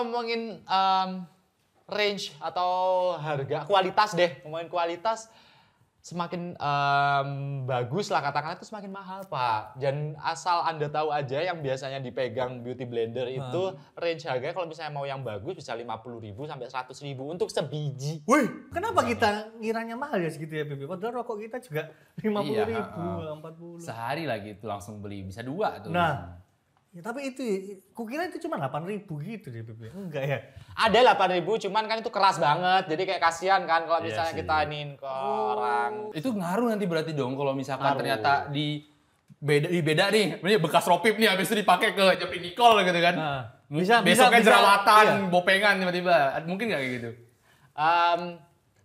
ngomongin um, range atau harga kualitas deh, ngomongin kualitas semakin um, bagus lah katakanlah itu semakin mahal pak dan asal anda tahu aja yang biasanya dipegang beauty blender hmm. itu range harga kalau misalnya mau yang bagus bisa lima puluh ribu sampai seratus ribu untuk sebiji. Wih kenapa nah. kita ngiranya mahal ya segitu ya Bibi? Padahal rokok kita juga iya. lima puluh ribu empat puluh. Sehari lagi itu langsung beli bisa dua tuh. Nah Ya, tapi itu kukira itu cuma 8 ribu gitu deh Bebe. Ya. Enggak ya. Ada 8 ribu cuman kan itu keras banget. Jadi kayak kasihan kan kalau iya misalnya yeah, kita aniin ke oh. orang. Itu ngaruh nanti berarti dong kalau misalkan ngaruh. ternyata di beda di beda nih. Ini bekas ropip nih habis itu dipakai ke Jepi Nicole gitu kan. Nah, bisa besoknya bisa, jerawatan, iya. bopengan tiba-tiba. Mungkin nggak kayak gitu. Um,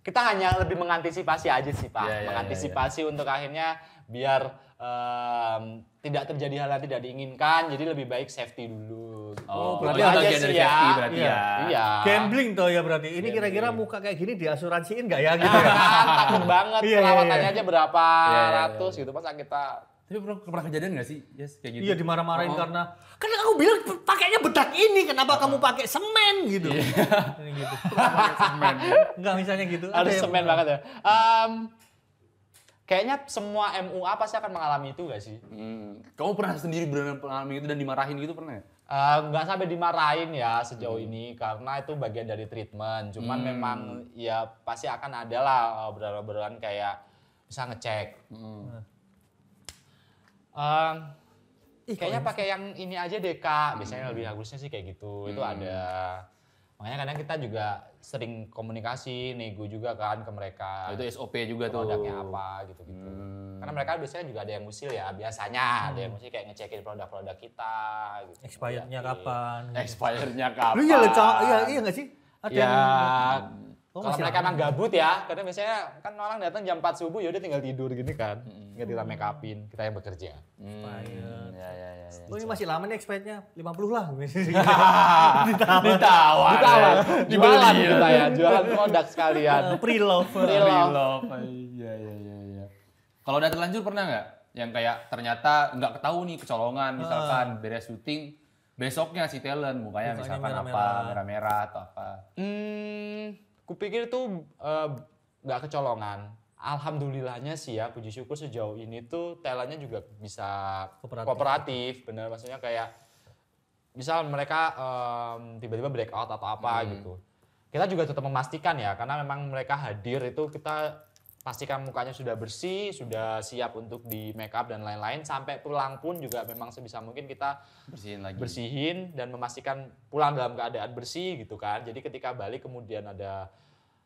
kita hanya lebih mengantisipasi aja sih pak, yeah, yeah, iya, mengantisipasi yeah, yeah. untuk akhirnya biar um, tidak terjadi hal yang tidak diinginkan, jadi lebih baik safety dulu. Gitu. Oh, oh berarti ada aja ya. Safety berarti iya, ya. Iya. Gambling tuh ya berarti. Ini kira-kira muka kayak gini diasuransiin nggak ya gitu ya? Kan, takut banget, iya, perawatannya aja berapa ratus gitu, masa kita tapi pernah, pernah kejadian gak sih? Yes, kayak gitu. Iya dimarah-marahin oh. karena kan aku bilang pakainya bedak ini, kenapa oh. kamu pakai semen gitu? Iya. gitu. semen. Enggak misalnya gitu. Ada semen banget ya. Um, kayaknya semua MUA pasti akan mengalami itu gak sih? Hmm. Kamu pernah sendiri benar mengalami itu dan dimarahin gitu pernah ya? nggak uh, sampai dimarahin ya sejauh hmm. ini karena itu bagian dari treatment. Cuman hmm. memang ya pasti akan ada lah obrolan-obrolan eh, kayak bisa ngecek. Hmm. Hmm. Um, Ih, kayaknya pakai yang ini aja deh kak. Biasanya hmm. lebih bagusnya sih kayak gitu. Hmm. Itu ada makanya kadang kita juga sering komunikasi nego juga kan ke mereka ah, itu SOP juga produknya tuh produknya apa gitu gitu hmm. karena mereka biasanya juga ada yang usil ya biasanya hmm. ada yang usil kayak ngecekin produk-produk kita gitu expirednya iya. kapan gitu. expirednya kapan lu ya iya iya nggak sih ada ya yang Oh, kalau mereka emang ya? gabut ya, karena biasanya kan orang datang jam 4 subuh ya yaudah tinggal tidur gini kan. Mm. Nggak kita make upin, kita yang bekerja. Hmm. Ya, ya, ya, ya. Oh, ini masih lama nih lima 50 lah. ditawar. Ditawar. Ditawar. Jualan kita ya, jualan produk sekalian. Pre-love. Pre-love. Iya, iya, iya. Ya. Kalau udah terlanjur pernah nggak? Yang kayak ternyata nggak ketahu nih kecolongan ah. misalkan beres syuting, besoknya si talent mukanya misalkan merah -merah. apa merah-merah atau apa. Hmm, kupikir tuh eh, nggak uh, kecolongan alhamdulillahnya sih ya puji syukur sejauh ini tuh telanya juga bisa kooperatif, kooperatif bener maksudnya kayak misal mereka um, tiba-tiba breakout atau apa hmm. gitu kita juga tetap memastikan ya karena memang mereka hadir itu kita pastikan mukanya sudah bersih, sudah siap untuk di make up dan lain-lain sampai tulang pun juga memang sebisa mungkin kita bersihin lagi. Bersihin dan memastikan pulang dalam keadaan bersih gitu kan. Jadi ketika balik kemudian ada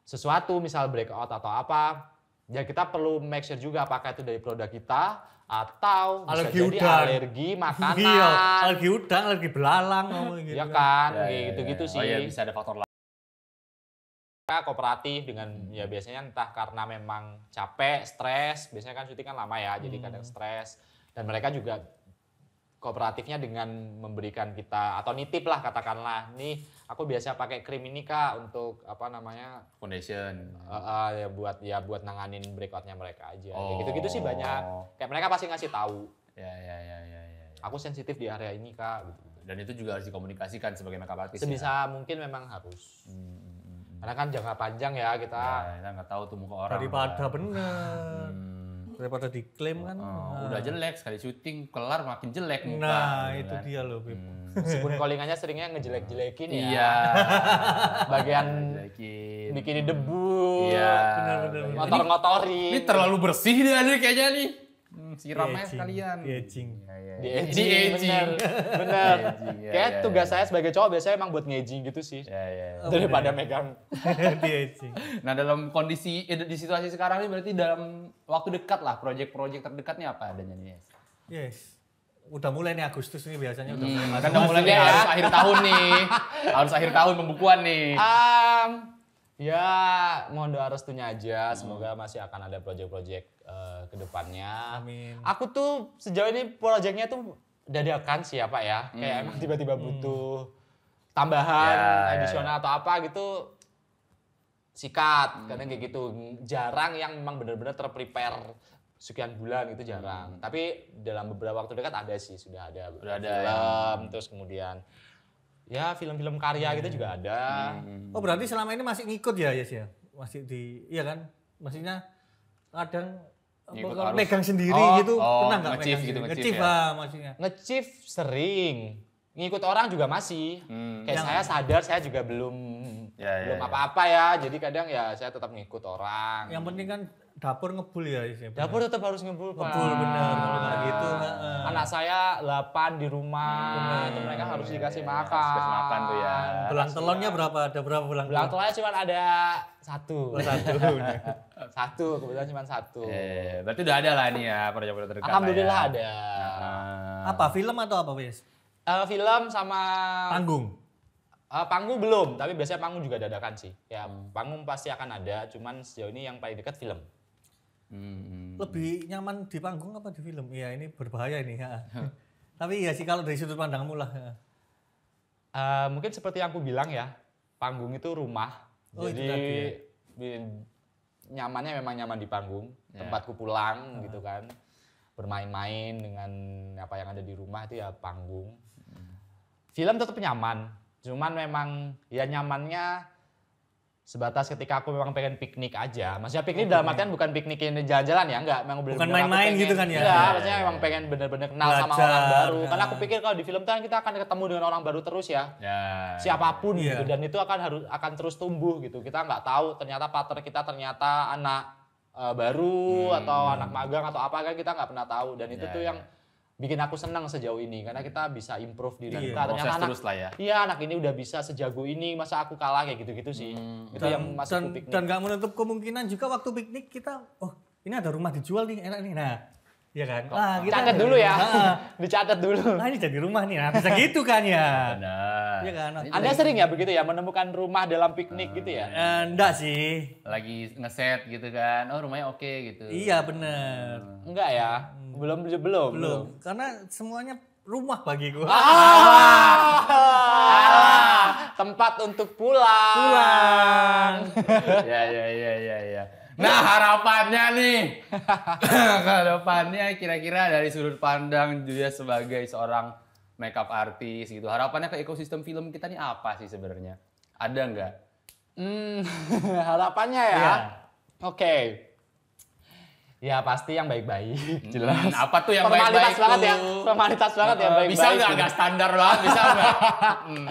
sesuatu misal breakout atau apa, ya kita perlu make sure juga apakah itu dari produk kita atau alergi udang. alergi iya, makanan. alergi udang, alergi belalang ya gitu. Kan? Ya kan, gitu-gitu ya, ya. Oh iya, sih. Oh ya, bisa ada faktor lain kooperatif dengan hmm. ya biasanya entah karena memang capek, stres, biasanya kan syuting kan lama ya, hmm. jadi kadang stres dan mereka juga kooperatifnya dengan memberikan kita atau nitip lah katakanlah nih aku biasa pakai krim ini kak untuk apa namanya foundation uh, uh, ya buat ya buat nanganin breakoutnya mereka aja oh. gitu gitu sih banyak oh. kayak mereka pasti ngasih tahu ya, ya ya ya ya, ya, aku sensitif di area ini kak gitu. dan itu juga harus dikomunikasikan sebagai makeup artist ya? sebisa ya? mungkin memang harus hmm. Karena kan jangka panjang ya kita. Ya, kita nggak tahu tuh muka orang. Daripada kan. bener. Hmm. Daripada diklaim kan. Oh, oh. nah. Udah jelek sekali syuting kelar makin jelek muka. Nah, gitu itu kan. dia loh, Hmm. Meskipun callingannya seringnya ngejelek-jelekin ya. Iya. Bagian Jelekin. bikin debu. Iya. Benar-benar. Ngotor-ngotori. Ini, terlalu bersih deh nih kayaknya nih siramnya sekalian. Iya, iya, iya. Di aging. Ya, ya. Di aging. Di Bener. Kayak tugas saya sebagai cowok biasanya emang buat ngaging gitu sih. Ya, ya, Daripada megang. di aging. Nah dalam kondisi, eh, di situasi sekarang ini berarti dalam waktu dekat lah, proyek-proyek terdekatnya apa adanya nih? Yes udah mulai nih Agustus nih biasanya udah hmm, mulai. nih kan ya, ya. harus akhir tahun nih. harus akhir tahun pembukuan nih. Um, Ya, mohon doa restunya aja. Hmm. Semoga masih akan ada proyek-proyek uh, eh, kedepannya. Amin. Aku tuh sejauh ini proyeknya tuh dadakan sih ya Pak ya. Hmm. Kayak emang tiba-tiba hmm. butuh hmm. tambahan ya, ya, ya. additional ya. atau apa gitu sikat. Hmm. kayak gitu. Jarang yang memang benar-benar terprepare sekian bulan itu jarang. Hmm. Tapi dalam beberapa waktu dekat ada sih sudah ada. Sudah ada ya. terus kemudian ya film-film karya hmm. gitu juga ada. Hmm. Oh berarti selama ini masih ngikut ya Yes ya? Masih di, iya kan? Maksudnya kadang ngikut megang sendiri oh, gitu, oh, pernah nggak megang gitu, sendiri? nge ya? lah maksudnya. nge sering, ngikut orang juga masih. Hmm. Kayak yang... saya sadar saya juga belum ya, ya belum ya. apa-apa ya, ya. Jadi kadang ya saya tetap ngikut orang. Yang penting kan dapur ngebul ya isinya. Dapur tetap harus ngebul, Pak. Ngebul bener, bener gitu. Nah, anak saya 8 di rumah, itu mereka harus ya, dikasih makan. Harus dikasih makan tuh ya. Belang telurnya berapa? Ada berapa belang? Belang telurnya cuma ada satu. Oh, satu. satu, kebetulan cuma satu. Eh, berarti udah ada lah ini ya proyek terdekat. Alhamdulillah ya. ada. Nah. Apa film atau apa, Wis? uh, film sama panggung uh, panggung belum tapi biasanya panggung juga dadakan sih ya hmm. panggung pasti akan ada cuman sejauh ini yang paling dekat film hmm. lebih nyaman di panggung apa di film Iya, ini berbahaya ini ya tapi ya sih kalau dari sudut pandangmu lah uh, mungkin seperti yang aku bilang ya panggung itu rumah oh, jadi itu ya. nyamannya memang nyaman di panggung yeah. tempatku pulang uh. gitu ah. kan bermain-main dengan apa yang ada di rumah itu ya panggung film tetap nyaman cuman memang ya nyamannya sebatas ketika aku memang pengen piknik aja maksudnya piknik oh, dalam artian bukan piknik yang jalan-jalan ya enggak memang bener -bener bukan main-main gitu kan ya enggak ya, ya, maksudnya ya, memang iya. pengen bener-bener kenal Belajar, sama orang baru karena aku ah. pikir kalau di film kan kita akan ketemu dengan orang baru terus ya, ya siapapun gitu iya. dan itu akan harus akan terus tumbuh gitu kita nggak tahu ternyata partner kita ternyata anak uh, baru hmm. atau anak magang atau apa kan kita nggak pernah tahu dan itu tuh ya, yang ya bikin aku senang sejauh ini karena kita bisa improve diri iya, kita. Ternyata anak, terus lah ya. Iya anak ini udah bisa sejago ini masa aku kalah kayak gitu-gitu sih. Hmm. Itu dan, yang masuk dan, piknik. Dan nggak menutup kemungkinan juga waktu piknik kita oh ini ada rumah dijual nih enak nih nah Iya kan? Nah, kita catat dulu ya. Nah, dicatat dulu. Nah, ini jadi rumah nih. Nah, bisa gitu kan ya. Iya kan? Nah, Anda sering ya begitu ya menemukan rumah dalam piknik uh, gitu ya? Uh, enggak sih. Lagi ngeset gitu kan. Oh, rumahnya oke okay, gitu. Iya, bener. Hmm. Enggak ya? Hmm. Belum belum belum. Belum. Karena semuanya rumah bagi gua. Ah! ah! ah! Tempat untuk pulang. Pulang. ya ya ya ya ya. Nah harapannya nih, harapannya kira-kira dari sudut pandang dia sebagai seorang makeup artis gitu. Harapannya ke ekosistem film kita nih apa sih sebenarnya? Ada nggak? Hmm, harapannya ya. Yeah. Oke. Okay. Ya pasti yang baik-baik, hmm, jelas. Hmm, apa tuh yang baik-baik? Formalitas baik banget ya, formalitas banget uh, ya baik-baik. Bisa nggak agak standar banget, bisa nggak? hmm.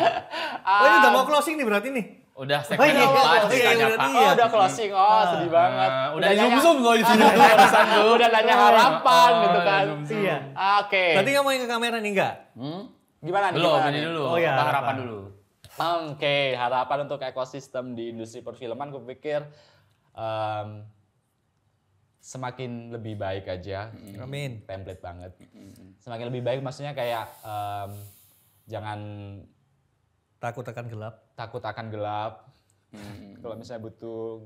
Ah. oh ini udah mau closing nih berarti nih? Udah segmen oh, iya, iya iya, iya, iya, Iya. iya. Oh, udah closing. Oh, ah, sedih banget. Uh, udah, udah zoom zoom kalau di sini tuh Udah nanya gitu kan. harapan oh, gitu kan. Zoom -zoom. Iya. Oke. Okay. Berarti kamu yang ke kamera nih enggak? Hmm? Gimana nih? Belum, ini dulu. Oh, iya, harapan. dulu. Oke, okay, harapan untuk ekosistem di industri perfilman gue pikir um, semakin lebih baik aja. Amin. Template banget. Semakin lebih baik maksudnya kayak um, jangan Takut akan gelap. Takut akan gelap. Hmm. Kalau misalnya butuh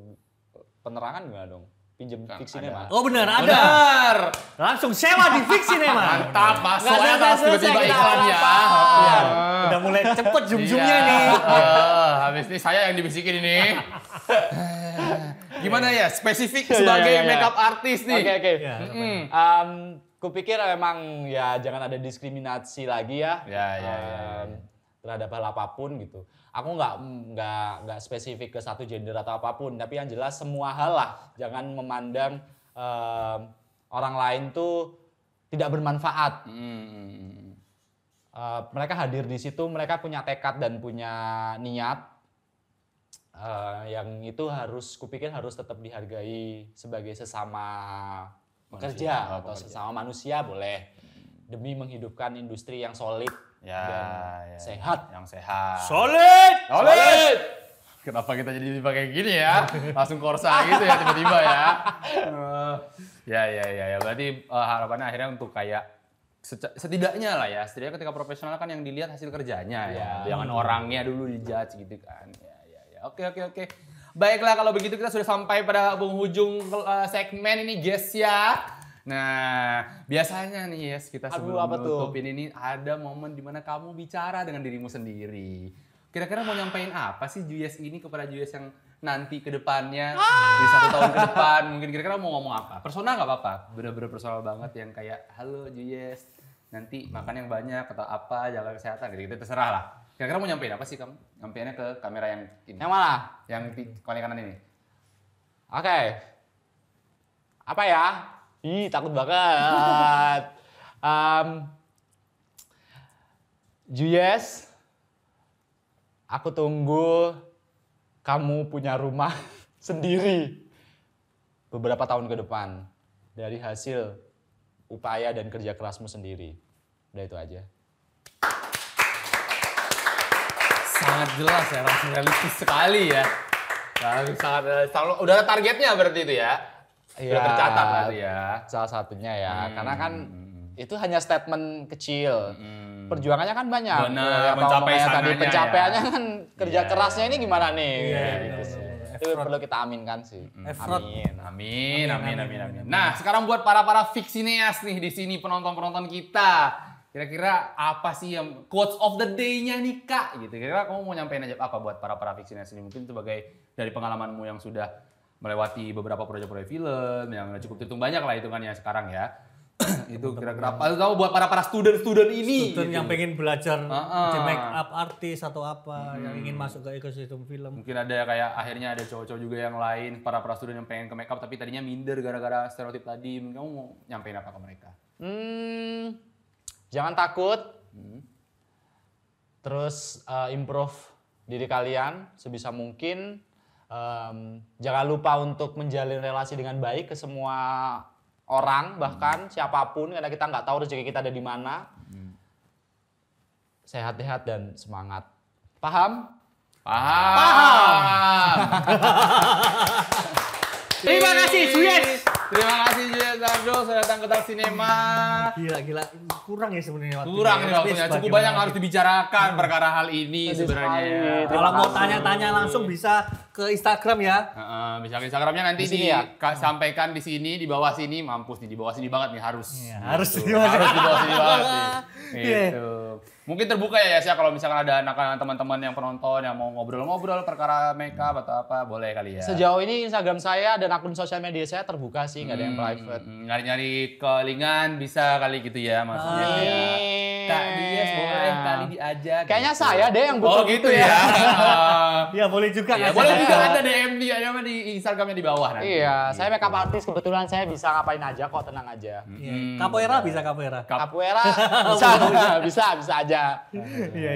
penerangan gimana dong? Pinjem kan, nema Oh benar, ada. Langsung sewa di Fix nema Mantap, masuk aja tiba-tiba iklannya. Ya. Iya. Udah mulai cepet zoom-zoomnya iya. nih. Uh, habis ini saya yang dibisikin ini. Gimana ya, spesifik iya, sebagai iya, makeup artist nih. Oke, okay, oke. Okay. Hmm. kupikir memang ya jangan ada diskriminasi lagi ya. Ya, ya, ya. Um, terhadap hal apapun gitu. Aku nggak nggak nggak spesifik ke satu gender atau apapun, tapi yang jelas semua hal lah. Jangan memandang uh, orang lain tuh tidak bermanfaat. Hmm. Uh, mereka hadir di situ, mereka punya tekad dan punya niat. Uh, yang itu harus, kupikir harus tetap dihargai sebagai sesama pekerja oh, atau pekerja. sesama manusia boleh hmm. demi menghidupkan industri yang solid ya, ya. sehat. Yang sehat. Solid. Solid. Kenapa kita jadi pakai gini ya? Langsung korsa gitu ya tiba-tiba ya. Uh, ya ya ya ya. Berarti uh, harapannya akhirnya untuk kayak setidaknya lah ya. Setidaknya ketika profesional kan yang dilihat hasil kerjanya ya. ya. Jangan orangnya dulu dijudge gitu kan. Ya ya ya. Oke oke oke. Baiklah kalau begitu kita sudah sampai pada penghujung uh, segmen ini guys ya. Nah, biasanya nih Yes, ya, kita sebelum Aduh, apa menutupin tuh? ini ada momen dimana kamu bicara dengan dirimu sendiri. Kira-kira mau nyampein apa sih Juyes ini kepada Juyes yang nanti ke depannya ah. di satu tahun ke depan mungkin kira-kira mau ngomong apa? Personal nggak apa-apa, bener-bener personal banget yang kayak halo Juyes, nanti makan yang banyak atau apa, jaga kesehatan gitu, gitu terserah lah. Kira-kira mau nyampein apa sih kamu? Nyampeinnya ke kamera yang ini. Yang mana? Yang di kanan ini. Oke. Okay. Apa ya? Ih, takut banget. um, Juyes, aku tunggu kamu punya rumah sendiri beberapa tahun ke depan dari hasil upaya dan kerja kerasmu sendiri. Udah itu aja. sangat jelas ya, langsung realistis sekali ya. Sangat, sangat sangat, Udah targetnya berarti itu ya? ya, sudah iya, tercatat berarti ya. Salah satunya ya, hmm. karena kan hmm, hmm. itu hanya statement kecil. Hmm. Perjuangannya kan banyak. Benar, ya, mencapai tadi pencapaiannya ya. kan kerja yeah. kerasnya ini gimana nih? Yeah, gitu yeah, Yeah. Iya. Itu perlu kita aminkan sih. Hmm. Effort. Amin. Amin. Amin. Amin. Amin. Nah, sekarang buat para para fiksineas nih di sini penonton-penonton kita. Kira-kira apa sih yang quotes of the day-nya nih kak? Gitu. Kira-kira kamu mau nyampein aja apa buat para para fiksineas ini? Mungkin sebagai dari pengalamanmu yang sudah melewati beberapa proyek-proyek film yang cukup terhitung banyak lah hitungannya sekarang ya. itu kira-kira apa tahu buat para para student student ini student gitu. yang pengen belajar jadi uh-uh. make up artis atau apa hmm. yang ingin masuk ke ekosistem film mungkin ada kayak akhirnya ada cowok-cowok juga yang lain para para student yang pengen ke make up tapi tadinya minder gara-gara stereotip tadi kamu mau nyampein apa ke mereka hmm, jangan takut hmm. terus uh, improve diri kalian sebisa mungkin um, jangan lupa untuk menjalin relasi dengan baik ke semua orang bahkan hmm. siapapun karena kita nggak tahu rezeki kita ada di mana hmm. sehat-sehat dan semangat paham paham, paham. terima kasih Suyes terima kasih Suyes Dardo sudah datang ke Tak Cinema gila gila kurang ya sebenarnya kurang ya waktunya cukup banyak harus dibicarakan perkara hal ini sebenarnya kalau mau tanya-tanya langsung bisa ke Instagram ya. Uh, bisa ke Instagramnya nanti di, di ya? sampaikan di sini, di bawah sini, mampus nih di bawah sini banget nih harus. Ya, gitu. harus di bawah harus di bawah sini banget. Nih. Gitu. Iya. Mungkin terbuka ya ya kalau misalkan ada anak-anak teman-teman yang penonton yang mau ngobrol-ngobrol perkara makeup atau apa boleh kali ya. Sejauh ini Instagram saya dan akun sosial media saya terbuka sih nggak hmm, ada yang hmm, private. Hmm, hmm. Nyari-nyari kelingan bisa kali gitu ya maksudnya. Ya. Kak Dias boleh kali diajak. Gitu. Kayaknya gitu. saya deh yang butuh oh, gitu ya. ya, iya, boleh juga. Ya, boleh juga iya. ada DM di ya, di Instagramnya di bawah nanti. Iya, iya, saya makeup artist kebetulan saya bisa ngapain aja kok tenang aja. Hmm. Capoeira bisa capoeira. Capoeira bisa, bisa bisa aja. Iya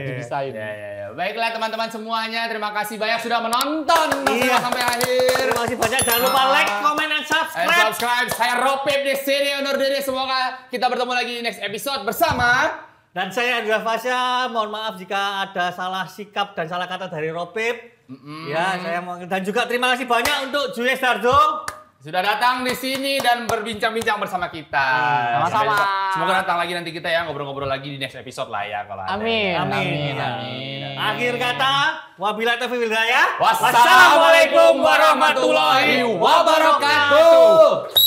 iya. Dibisain. Iya iya ya. Baiklah teman-teman semuanya, terima kasih banyak sudah menonton iya. sampai akhir. Terima kasih banyak. Jangan lupa ah. like, comment, dan subscribe. And subscribe. Saya Ropip di sini undur diri. Semoga kita bertemu lagi di next episode bersama dan saya Andrea Fasya, mohon maaf jika ada salah sikap dan salah kata dari Robip. Mm -hmm. Ya, saya mau dan juga terima kasih banyak untuk Julius Dardo sudah datang di sini dan berbincang-bincang bersama kita. Iya. Sama-sama. semoga, datang lagi nanti kita ya ngobrol-ngobrol lagi di next episode lah ya kalau amin. ada. Amin. Amin. Amin. Amin. Akhir kata, wabillahi taufiq hidayah. Wassalamualaikum warahmatullahi wabarakatuh.